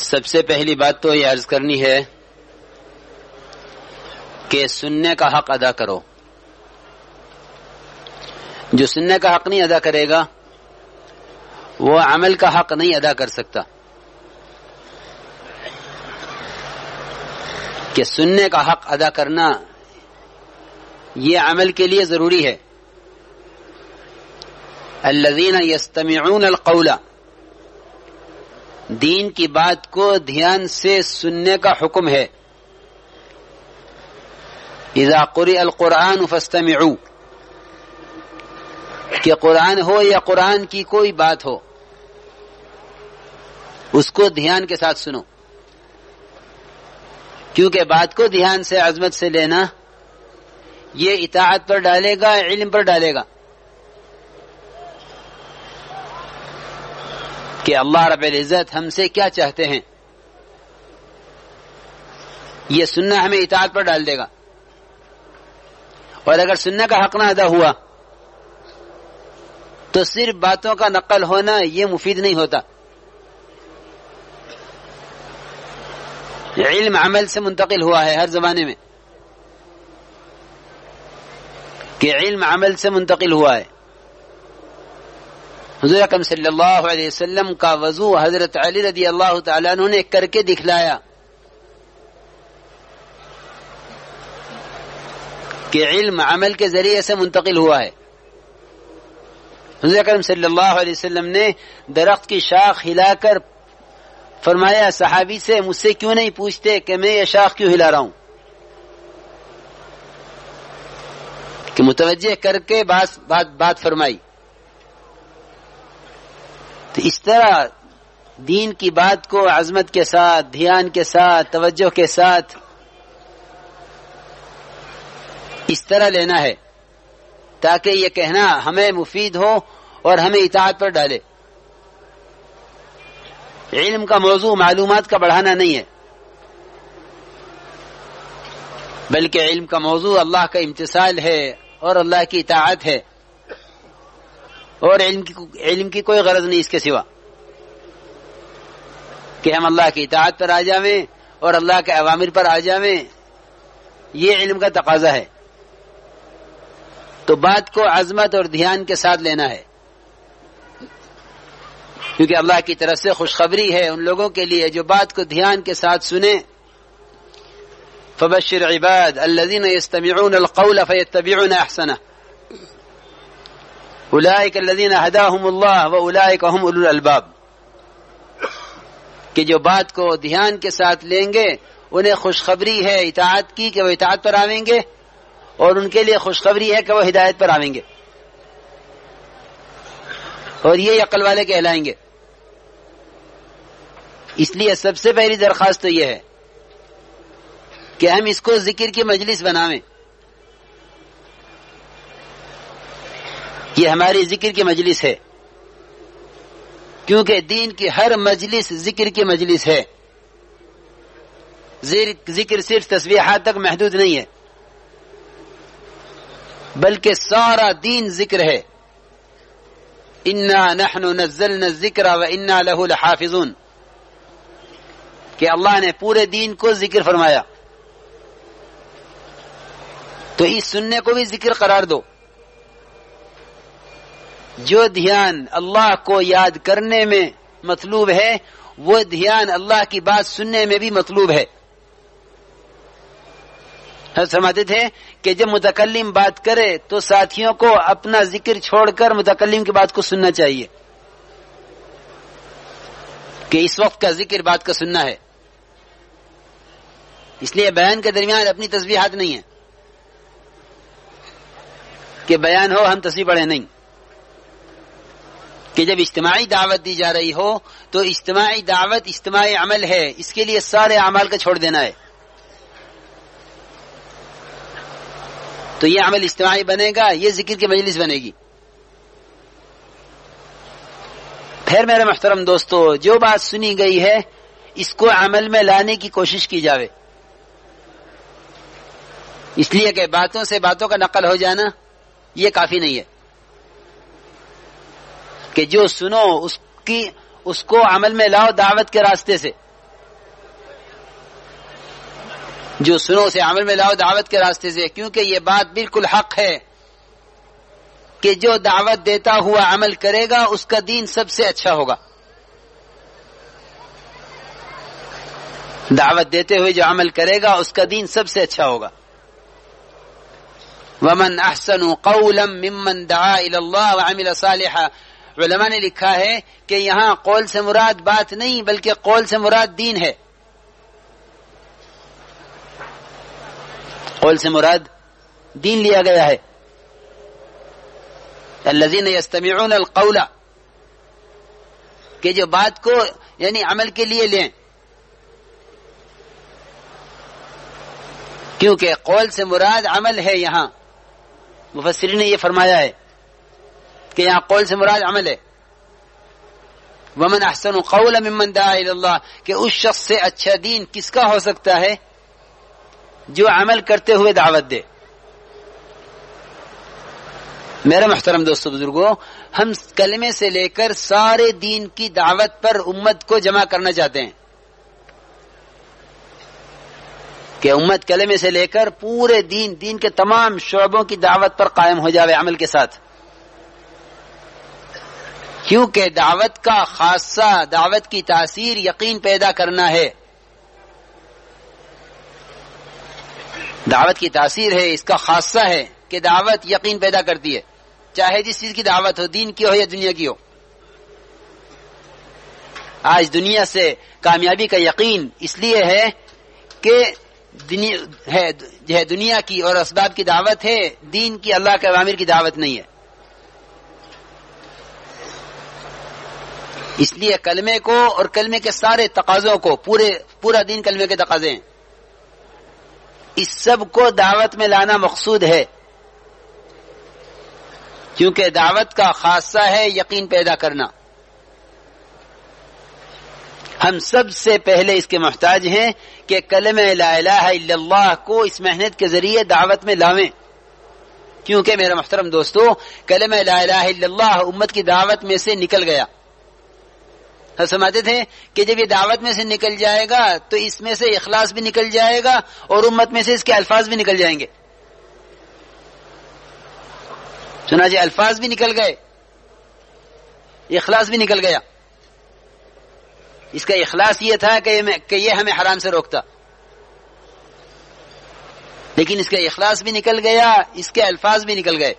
سب سے پہلی بات تو یہ عرض کرنی ہے کہ سننے کا حق ادا کرو جو سننے کا حق نہیں ادا کرے گا وہ عمل کا حق نہیں ادا کر سکتا کہ سننے کا حق ادا کرنا یہ عمل کے لیے ضروری ہے اللہ دینا یسمع القولہ دین کی بات کو دھیان سے سننے کا حکم ہے اذا القرآن کہ قرآن ہو یا قرآن کی کوئی بات ہو اس کو دھیان کے ساتھ سنو کیونکہ بات کو دھیان سے عظمت سے لینا یہ اطاعت پر ڈالے گا علم پر ڈالے گا کہ اللہ رب العزت ہم سے کیا چاہتے ہیں یہ سننا ہمیں اطاعت پر ڈال دے گا اور اگر سننے کا حق نہ ادا ہوا تو صرف باتوں کا نقل ہونا یہ مفید نہیں ہوتا علم عمل سے منتقل ہوا ہے ہر زمانے میں کہ علم عمل سے منتقل ہوا ہے حضور اکم صلی اللہ علیہ وسلم کا وضو حضرت علی رضی اللہ تعالیٰ عنہ نے کر کے دکھلایا کہ علم عمل کے ذریعے سے منتقل ہوا ہے حضور اکرم صلی اللہ علیہ وسلم نے درخت کی شاخ ہلا کر فرمایا صحابی سے مجھ سے کیوں نہیں پوچھتے کہ میں یہ شاخ کیوں ہلا رہا ہوں کہ متوجہ کر کے بات فرمائی تو اس طرح دین کی بات کو عظمت کے ساتھ دھیان کے ساتھ توجہ کے ساتھ اس طرح لینا ہے تاکہ یہ کہنا ہمیں مفید ہو اور ہمیں اطاعت پر ڈالے علم کا موضوع معلومات کا بڑھانا نہیں ہے بلکہ علم کا موضوع اللہ کا امتسال ہے اور اللہ کی اطاعت ہے اور علم کی علم کی کوئی غرض نہیں اس کے سوا کہ ہم اللہ کی اطاعت پر آ جاویں اور اللہ کے عوامر پر آ جاویں یہ علم کا تقاضا ہے تو بات کو عظمت اور دھیان کے ساتھ لینا ہے کیونکہ اللہ کی طرف سے خوشخبری ہے ان لوگوں کے لیے جو بات کو دھیان کے ساتھ سنیں فبشر عباد القول فیتبعون احسنه اللہ و کہ جو بات کو دھیان کے ساتھ لیں گے انہیں خوشخبری ہے اطاعت کی کہ وہ اطاعت پر آویں گے اور ان کے لیے خوشخبری ہے کہ وہ ہدایت پر آویں گے اور یہ عقل والے کہلائیں گے اس لیے سب سے پہلی درخواست تو یہ ہے کہ ہم اس کو ذکر کی مجلس بناویں یہ ہماری ذکر کی مجلس ہے کیونکہ دین کی ہر مجلس ذکر کی مجلس ہے ذکر صرف تصویحات تک محدود نہیں ہے بلکہ سارا دین ذکر ہے انا نحن الذکر ذکر انا له لحافظون کہ اللہ نے پورے دین کو ذکر فرمایا تو اس سننے کو بھی ذکر قرار دو جو دھیان اللہ کو یاد کرنے میں مطلوب ہے وہ دھیان اللہ کی بات سننے میں بھی مطلوب ہے سمجھتے تھے کہ جب متکلم بات کرے تو ساتھیوں کو اپنا ذکر چھوڑ کر متکلم کی بات کو سننا چاہیے کہ اس وقت کا ذکر بات کا سننا ہے اس لیے بیان کے درمیان اپنی تصویر نہیں ہے کہ بیان ہو ہم تصویر پڑھے نہیں کہ جب اجتماعی دعوت دی جا رہی ہو تو اجتماعی دعوت اجتماعی عمل ہے اس کے لیے سارے عمل کا چھوڑ دینا ہے تو یہ عمل اجتماعی بنے گا یہ ذکر کی مجلس بنے گی پھر میرے محترم دوستو جو بات سنی گئی ہے اس کو عمل میں لانے کی کوشش کی جاوے اس لیے کہ باتوں سے باتوں کا نقل ہو جانا یہ کافی نہیں ہے کہ جو سنو اس اس کی کو عمل میں لاؤ دعوت کے راستے سے جو سنو اسے عمل میں لاؤ دعوت کے راستے سے کیونکہ یہ بات بالکل حق ہے کہ جو دعوت دیتا ہوا عمل کرے گا اس کا دین سب سے اچھا ہوگا دعوت دیتے ہوئے جو عمل کرے گا اس کا دین سب سے اچھا ہوگا ومن احسن قولا ممن دعا الى وعمل صالحا علماء نے لکھا ہے کہ یہاں قول سے مراد بات نہیں بلکہ قول سے مراد دین ہے قول سے مراد دین لیا گیا ہے القول کہ جو بات کو یعنی عمل کے لیے لیں کیونکہ قول سے مراد عمل ہے یہاں مفسرین نے یہ فرمایا ہے کہ یہاں قول سے مراد عمل ہے ومن احسن قول دعا اللہ کہ اس شخص سے اچھا دین کس کا ہو سکتا ہے جو عمل کرتے ہوئے دعوت دے میرا محترم دوستو بزرگوں ہم کلمے سے لے کر سارے دین کی دعوت پر امت کو جمع کرنا چاہتے ہیں کہ امت کلمے سے لے کر پورے دین دین کے تمام شعبوں کی دعوت پر قائم ہو جاوے عمل کے ساتھ کیونکہ دعوت کا خاصہ دعوت کی تاثیر یقین پیدا کرنا ہے دعوت کی تاثیر ہے اس کا خاصہ ہے کہ دعوت یقین پیدا کرتی ہے چاہے جس چیز کی دعوت ہو دین کی ہو یا دنیا کی ہو آج دنیا سے کامیابی کا یقین اس لیے ہے کہ دنیا, دنیا کی اور اسباب کی دعوت ہے دین کی اللہ کے عوامر کی دعوت نہیں ہے اس لیے کلمے کو اور کلمے کے سارے تقاضوں کو پورے پورا دین کلمے کے تقاضے ہیں اس سب کو دعوت میں لانا مقصود ہے کیونکہ دعوت کا خاصہ ہے یقین پیدا کرنا ہم سب سے پہلے اس کے محتاج ہیں کہ کلم اللہ کو اس محنت کے ذریعے دعوت میں لاویں کیونکہ میرا محترم دوستو کلم اللہ امت کی دعوت میں سے نکل گیا سماتے تھے کہ جب یہ دعوت میں سے نکل جائے گا تو اس میں سے اخلاص بھی نکل جائے گا اور امت میں سے اس کے الفاظ بھی نکل جائیں گے سنا جی الفاظ بھی نکل گئے اخلاص بھی نکل گیا اس کا اخلاص یہ تھا کہ یہ ہمیں حرام سے روکتا لیکن اس کا اخلاص بھی نکل گیا اس کے الفاظ بھی نکل گئے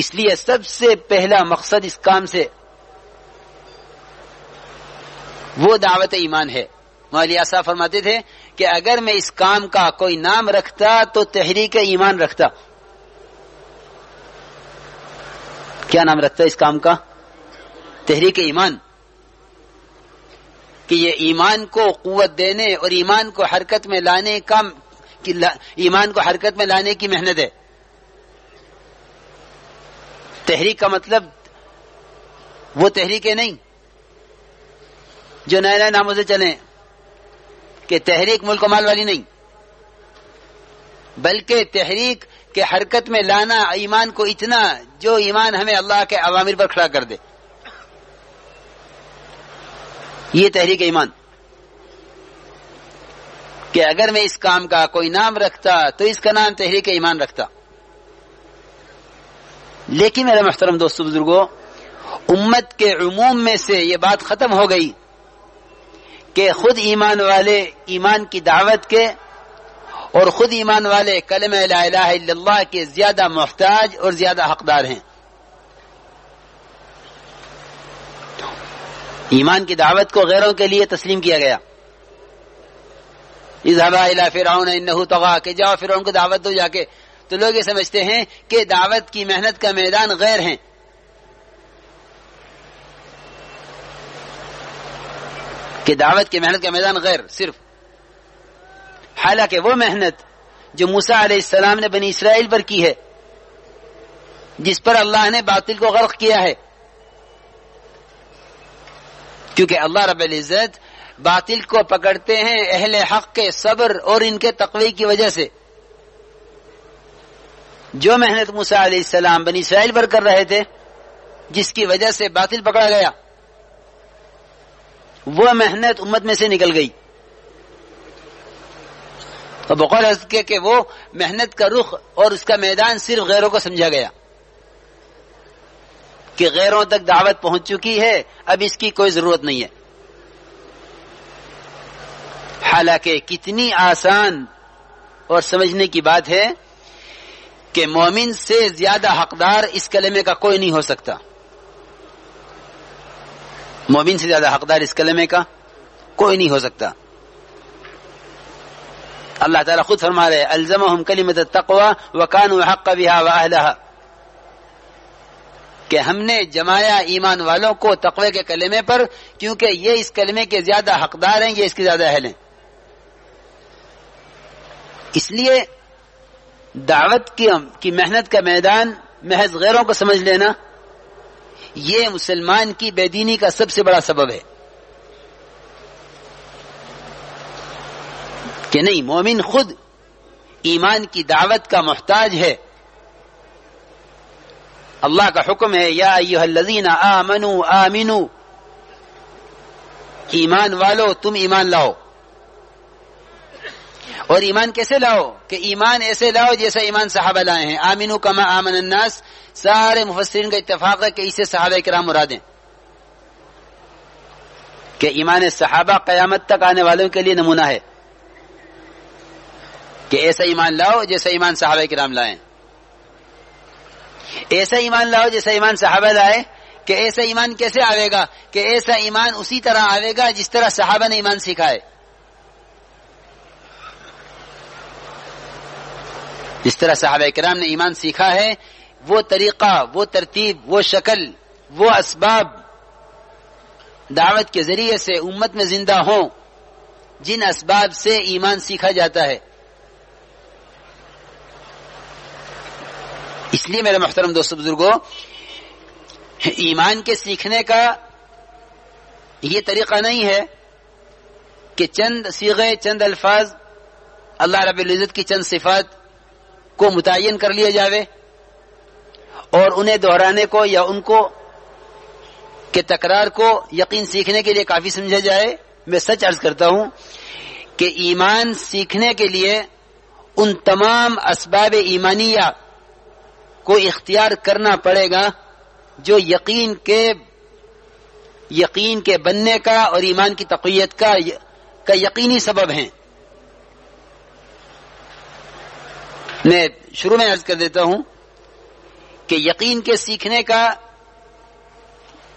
اس لیے سب سے پہلا مقصد اس کام سے وہ دعوت ایمان ہے فرماتے تھے کہ اگر میں اس کام کا کوئی نام رکھتا تو تحریک ایمان رکھتا کیا نام رکھتا اس کام کا تحریک ایمان کہ یہ ایمان کو قوت دینے اور ایمان کو حرکت میں لانے کا ایمان کو حرکت میں لانے کی محنت ہے تحریک کا مطلب وہ تحریک نہیں جو نئے نئے ناموں سے چلے کہ تحریک ملک و مال والی نہیں بلکہ تحریک کے حرکت میں لانا ایمان کو اتنا جو ایمان ہمیں اللہ کے عوامر پر کھڑا کر دے یہ تحریک ایمان کہ اگر میں اس کام کا کوئی نام رکھتا تو اس کا نام تحریک ایمان رکھتا لیکن میرے محترم دوستو بزرگوں امت کے عموم میں سے یہ بات ختم ہو گئی کہ خود ایمان والے ایمان کی دعوت کے اور خود ایمان والے کلم لا الہ الا اللہ کے زیادہ محتاج اور زیادہ حقدار ہیں ایمان کی دعوت کو غیروں کے لیے تسلیم کیا گیا جاؤ فرعون کو دعوت دو جا کے تو لوگ یہ سمجھتے ہیں کہ دعوت کی محنت کا میدان غیر ہے کہ دعوت کی محنت کا میدان غیر صرف حالانکہ وہ محنت جو موسا علیہ السلام نے بنی اسرائیل پر کی ہے جس پر اللہ نے باطل کو غرق کیا ہے کیونکہ اللہ رب العزت باطل کو پکڑتے ہیں اہل حق کے صبر اور ان کے تقوی کی وجہ سے جو محنت مسا علیہ السلام بنی اسرائیل پر کر رہے تھے جس کی وجہ سے باطل پکڑا گیا وہ محنت امت میں سے نکل گئی بقول حضرت کے کہ وہ محنت کا رخ اور اس کا میدان صرف غیروں کو سمجھا گیا کہ غیروں تک دعوت پہنچ چکی ہے اب اس کی کوئی ضرورت نہیں ہے حالانکہ کتنی آسان اور سمجھنے کی بات ہے کہ مومن سے زیادہ حقدار اس کلمے کا کوئی نہیں ہو سکتا مومن سے زیادہ حقدار اس کلمے کا کوئی نہیں ہو سکتا اللہ تعالیٰ خود الم کلیم تقوا و کان و حق کا بھی ہم نے جمایا ایمان والوں کو تقوی کے کلمے پر کیونکہ یہ اس کلمے کے زیادہ حقدار ہیں یہ اس کے زیادہ اہل ہیں اس لیے دعوت کی محنت کا میدان محض غیروں کو سمجھ لینا یہ مسلمان کی بے دینی کا سب سے بڑا سبب ہے کہ نہیں مومن خود ایمان کی دعوت کا محتاج ہے اللہ کا حکم ہے یا ایوہ الذین آمنو منو ایمان والو تم ایمان لاؤ اور ایمان کیسے لاؤ کہ ایمان ایسے لاؤ جیسا ایمان صحابہ لائے ہیں آمین کما آمن الناس سارے مفسرین کا اتفاق ہے کہ اسے صحابہ کرام مراد ہیں کہ ایمان صحابہ قیامت تک آنے والوں کے لیے نمونہ ہے کہ ایسا ایمان لاؤ جیسا ایمان صحابہ کرام لائے ایسا ایمان لاؤ جیسا ایمان صحابہ لائے کہ ایسا ایمان کیسے آئے گا کہ ایسا ایمان اسی طرح آئے گا جس طرح صحابہ نے ایمان سکھائے جس طرح صحابہ کرام نے ایمان سیکھا ہے وہ طریقہ وہ ترتیب وہ شکل وہ اسباب دعوت کے ذریعے سے امت میں زندہ ہوں جن اسباب سے ایمان سیکھا جاتا ہے اس لیے میرے محترم دوست بزرگوں ایمان کے سیکھنے کا یہ طریقہ نہیں ہے کہ چند سیغے چند الفاظ اللہ رب العزت کی چند صفات کو متعین کر لیا جاوے اور انہیں دہرانے کو یا ان کو کے تکرار کو یقین سیکھنے کے لیے کافی سمجھا جائے میں سچ عرض کرتا ہوں کہ ایمان سیکھنے کے لیے ان تمام اسباب ایمانیہ کو اختیار کرنا پڑے گا جو یقین کے یقین کے بننے کا اور ایمان کی تقویت کا کا یقینی سبب ہیں میں شروع میں عرض کر دیتا ہوں کہ یقین کے سیکھنے کا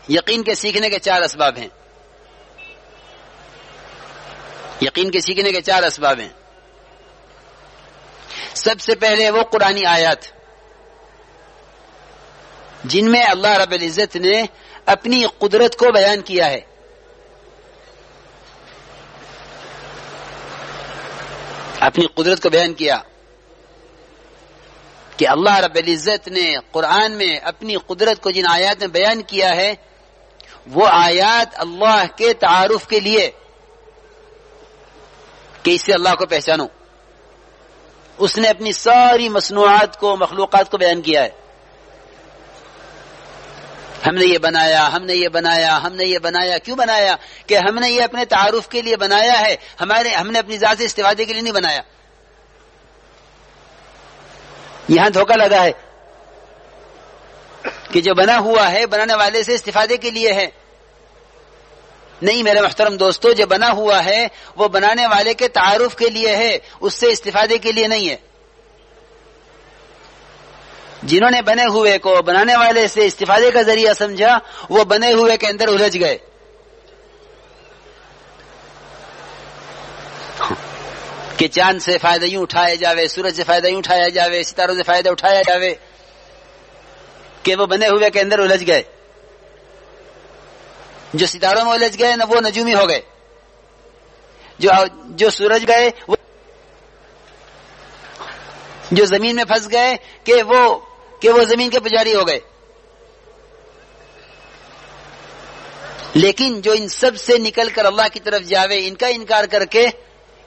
یقین کے سیکھنے کے چار اسباب ہیں یقین کے سیکھنے کے چار اسباب ہیں سب سے پہلے وہ قرآن آیات جن میں اللہ رب العزت نے اپنی قدرت کو بیان کیا ہے اپنی قدرت کو بیان کیا کہ اللہ رب العزت نے قرآن میں اپنی قدرت کو جن آیات میں بیان کیا ہے وہ آیات اللہ کے تعارف کے لیے کہ اس سے اللہ کو پہچانو اس نے اپنی ساری مصنوعات کو مخلوقات کو بیان کیا ہے ہم نے یہ بنایا ہم نے یہ بنایا ہم نے یہ بنایا کیوں بنایا کہ ہم نے یہ اپنے تعارف کے لیے بنایا ہے ہمارے ہم نے اپنی ذات سے استفادے کے لیے نہیں بنایا یہاں دھوکا لگا ہے کہ جو بنا ہوا ہے بنانے والے سے استفادے کے لیے ہے نہیں میرے محترم دوستو جو بنا ہوا ہے وہ بنانے والے کے تعارف کے لیے ہے اس سے استفادے کے لیے نہیں ہے جنہوں نے بنے ہوئے کو بنانے والے سے استفادے کا ذریعہ سمجھا وہ بنے ہوئے کے اندر الجھ گئے کہ چاند سے فائدہ یوں اٹھایا جاوے سورج سے فائدہ یوں اٹھایا جاوے ستاروں سے فائدہ اٹھایا جاوے کہ وہ بنے ہوئے کے اندر الجھ گئے جو ستاروں میں الجھ گئے نا وہ نجومی ہو گئے جو جو سورج گئے وہ جو زمین میں پھنس گئے کہ کہ وہ وہ زمین کے پجاری ہو گئے لیکن جو ان سب سے نکل کر اللہ کی طرف جاوے ان کا انکار کر کے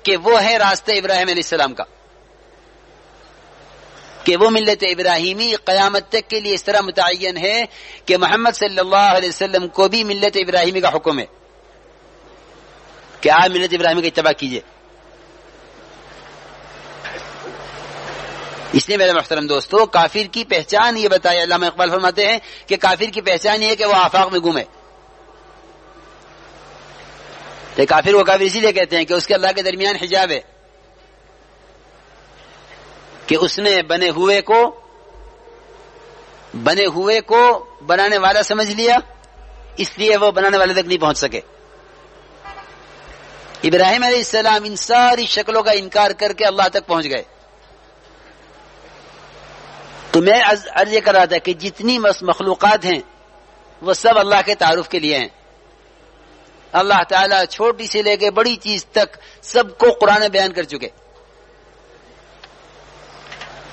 کہ وہ ہے راستہ ابراہیم علیہ السلام کا کہ وہ ملت ابراہیمی قیامت تک کے لیے اس طرح متعین ہے کہ محمد صلی اللہ علیہ وسلم کو بھی ملت ابراہیمی کا حکم ہے کہ آپ ملت ابراہیمی کا اتباع کیجیے اس لیے میرے محترم دوستو کافر کی پہچان یہ بتایا علامہ اقبال فرماتے ہیں کہ کافر کی پہچان یہ ہے کہ وہ آفاق میں گُمے کافر وہ کافر اسی لیے کہتے ہیں کہ اس کے اللہ کے درمیان حجاب ہے کہ اس نے بنے ہوئے کو بنے ہوئے کو بنانے والا سمجھ لیا اس لیے وہ بنانے والے تک نہیں پہنچ سکے ابراہیم علیہ السلام ان ساری شکلوں کا انکار کر کے اللہ تک پہنچ گئے تو میں عرض یہ کر رہا تھا کہ جتنی مخلوقات ہیں وہ سب اللہ کے تعارف کے لیے ہیں اللہ تعالیٰ چھوٹی سے لے کے بڑی چیز تک سب کو قرآن بیان کر چکے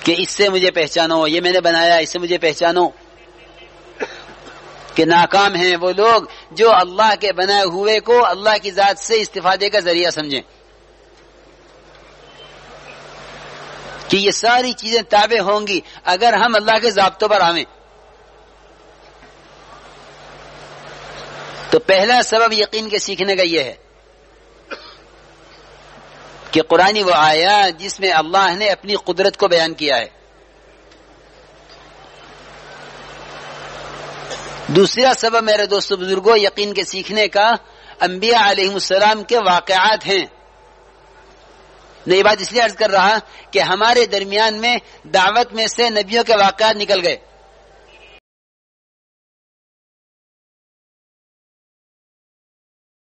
کہ اس سے مجھے پہچانو یہ میں نے بنایا اس سے مجھے پہچانو کہ ناکام ہیں وہ لوگ جو اللہ کے بنائے ہوئے کو اللہ کی ذات سے استفادے کا ذریعہ سمجھیں کہ یہ ساری چیزیں تابع ہوں گی اگر ہم اللہ کے ضابطوں پر آویں تو پہلا سبب یقین کے سیکھنے کا یہ ہے کہ قرآن وہ آیا جس میں اللہ نے اپنی قدرت کو بیان کیا ہے دوسرا سبب میرے دوست بزرگوں یقین کے سیکھنے کا انبیاء علیہ السلام کے واقعات ہیں میں یہ بات اس لیے عرض کر رہا کہ ہمارے درمیان میں دعوت میں سے نبیوں کے واقعات نکل گئے